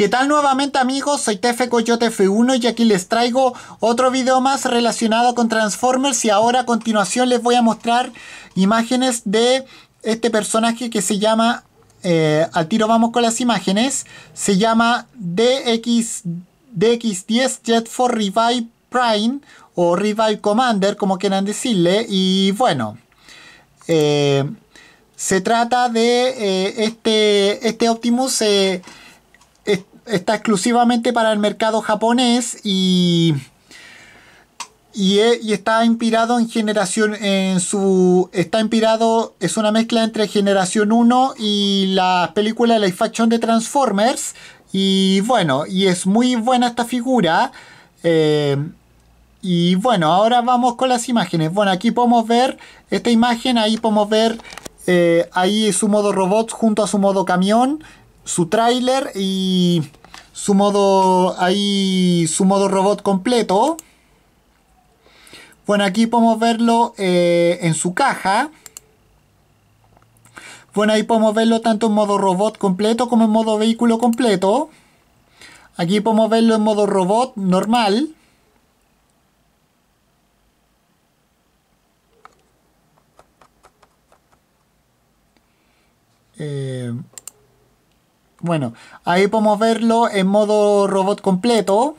¿Qué tal nuevamente amigos? Soy TF Coyote 1 y aquí les traigo otro video más relacionado con Transformers y ahora a continuación les voy a mostrar imágenes de este personaje que se llama, eh, al tiro vamos con las imágenes, se llama DX, 10 Jet for Revive Prime o Revive Commander como quieran decirle y bueno... Eh, se trata de eh, este, este Optimus está exclusivamente para el mercado japonés y, e, y, está inspirado en generación, en su, está inspirado, es una mezcla entre generación 1 y la película de la Faction de Transformers y bueno, y es muy buena esta figura. Eh, y bueno, ahora vamos con las imágenes. Bueno, aquí podemos ver esta imagen, ahí podemos ver eh, ahí su modo robot junto a su modo camión su tráiler y su modo ahí su modo robot completo bueno aquí podemos verlo eh, en su caja bueno ahí podemos verlo tanto en modo robot completo como en modo vehículo completo aquí podemos verlo en modo robot normal eh, bueno, ahí podemos verlo en modo robot completo.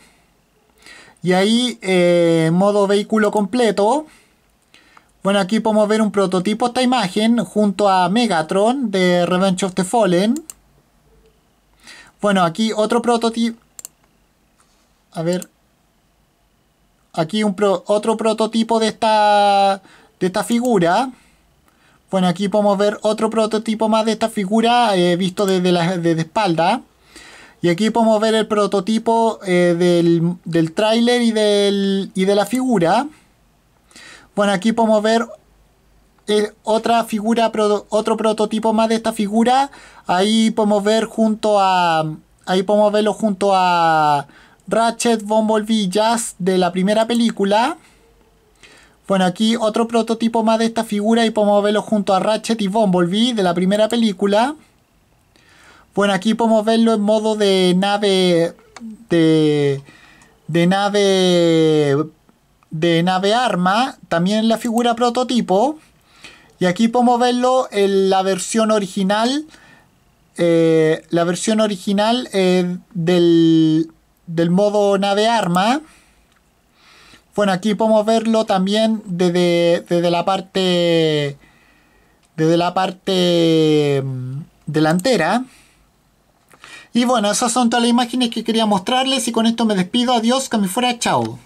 Y ahí en eh, modo vehículo completo. Bueno, aquí podemos ver un prototipo esta imagen junto a Megatron de Revenge of the Fallen. Bueno, aquí otro prototipo. A ver. Aquí un otro prototipo de esta, de esta figura. Bueno, aquí podemos ver otro prototipo más de esta figura eh, visto desde la espalda. Y aquí podemos ver el prototipo eh, del, tráiler y, y de la figura. Bueno, aquí podemos ver eh, otra figura, otro prototipo más de esta figura. Ahí podemos ver junto a... Ahí podemos verlo junto a Ratchet, Bumblebee, Jazz de la primera película. Bueno, aquí otro prototipo más de esta figura y podemos verlo junto a Ratchet y Bumblebee de la primera película. Bueno, aquí podemos verlo en modo de nave de, nave de nave arma, también la figura prototipo. Y aquí podemos verlo en la versión original, eh, la versión original eh, del, del modo nave arma. Bueno, aquí podemos verlo también desde, la parte desde la parte mm, delantera. Y bueno, esas son todas las imágenes que quería mostrarles y con esto me despido. Adiós, que me fuera, chao.